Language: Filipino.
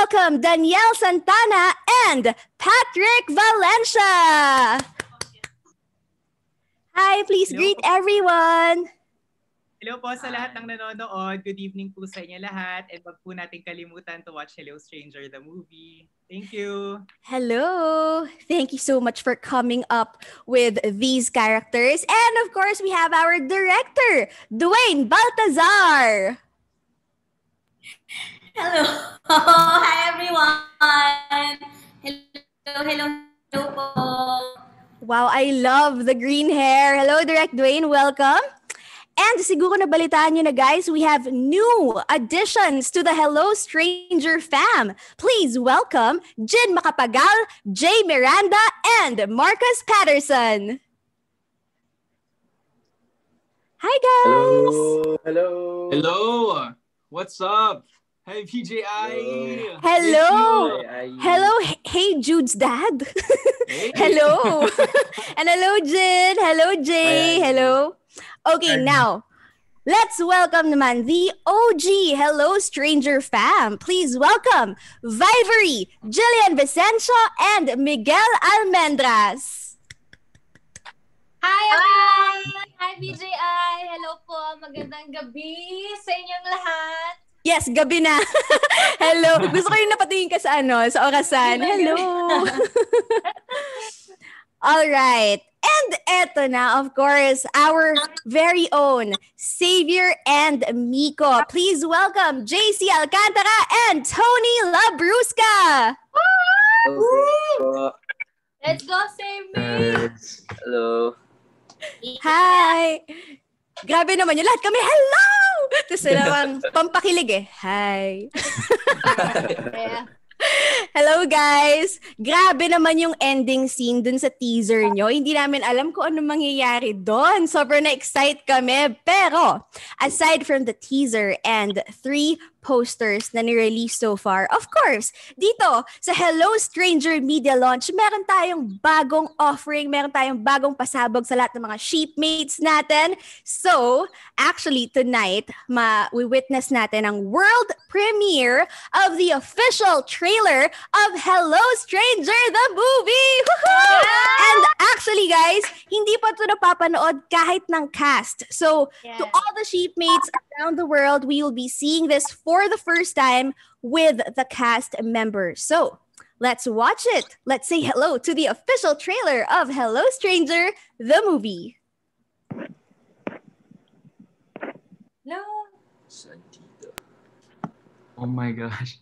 welcome Danielle Santana and Patrick Valencia. Hi, please Hello. greet everyone. Hello po sa lahat ng nanonood. Good evening po sa inyo lahat. And wag po natin kalimutan to watch Hello Stranger, the movie. Thank you. Hello. Thank you so much for coming up with these characters. And of course, we have our director, Dwayne Baltazar. po. Wow, I love the green hair. Hello, Direct Dwayne. Welcome. And siguro nabalitaan nyo na guys, we have new additions to the Hello Stranger fam. Please welcome Jin Makapagal, Jay Miranda, and Marcus Patterson. Hi guys! Hello! Hello! Hello. What's up? Hey PJI! Hello! Hello! Hello. Hey Jude's dad! hello. and hello, Jin. Hello, Jay. Ayan. Hello. Okay, Ayan. now, let's welcome naman the OG Hello Stranger fam. Please welcome Vivory, Jillian Vicencio, and Miguel Almendras. Hi, Hi! Hi, BJI! Hello po! Magandang gabi sa inyong lahat! Yes, gabi na. Hello. Gusto ko yung napatingin ka sa ano, sa orasan. Hello. All right. And eto na, of course, our very own Savior and Miko. Please welcome JC Alcantara and Tony Labrusca. Hello. Let's go, save me! Hello. Hi! Grabe naman yung Lahat kami, hello! Tapos naman, pampakilig eh. Hi. yeah. Hello guys! Grabe naman yung ending scene dun sa teaser nyo. Hindi namin alam kung ano mangyayari dun. Sobrang na-excite kami. Pero, aside from the teaser and three posters na ni-release so far. Of course, dito sa Hello Stranger Media Launch, meron tayong bagong offering, meron tayong bagong pasabog sa lahat ng mga sheepmates natin. So, actually tonight, ma-witness natin ang world premiere of the official trailer of Hello Stranger the movie. Woohoo! Yeah! Actually, guys, hindi pa ito napapanood kahit ng cast. So, yes. to all the sheepmates around the world, we will be seeing this for the first time with the cast members. So, let's watch it. Let's say hello to the official trailer of Hello Stranger, the movie. Hello. Oh my gosh.